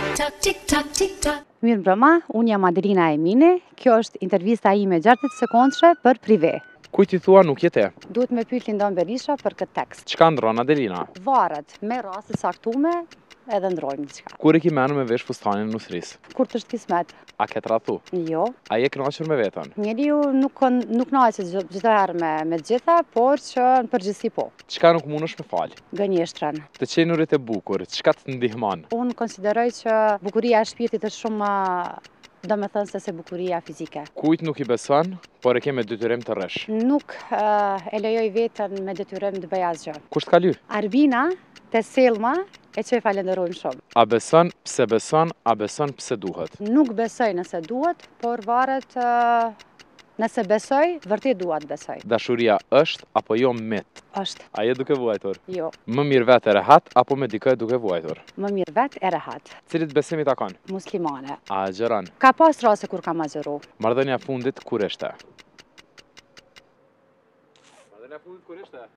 Tik tak tik tak tik tak. Mirë broma, unë jam Adelina Emine. Kjo është intervista ime 60 sekondshe për Privé. Ku i thua nuk jete? Duhet me pyet Lindon Berisha për këtë tekst. Çka ndron Adelina? Varet me raste të caktuara, edhe ndrojmë një qëka. Kur e ki menu me vesh fustanin në nusris? Kur të shtë A ke të ratu? Jo. A je knaqër me vetën? Njeri ju nuk, nuk naqër gjitha herë me, gjitha, por që në përgjithsi po. Qëka nuk mund është me falj? Gënjështërën. Të qenurit e bukur, qëka të ndihman? Unë konsideroj që bukuria e shpirtit është shumë do me thënë se se bukuria fizike. Kujt nuk i beson, por e keme dytyrem të rësh? Nuk eh, e lejoj vetën me dytyrem të bëja Kusht ka ly? Arbina, te Selma, E që e falenderojmë shumë? A beson, pse beson, a beson, pse duhet? Nuk besoj nëse duhet, por varet nëse besoj, vërtit duhet besoj. Dashuria është apo jo mitë? është. A je duke vuajtur? Jo. Më mirë vetë e rehat, apo me dikaj duke vuajtur? Më mirë vetë e rehat. Cilit besimit a kanë? Muslimane. A gjëran? Ka pas rase kur kam a Mardënja fundit, kur është? Mardhenja fundit, kur është?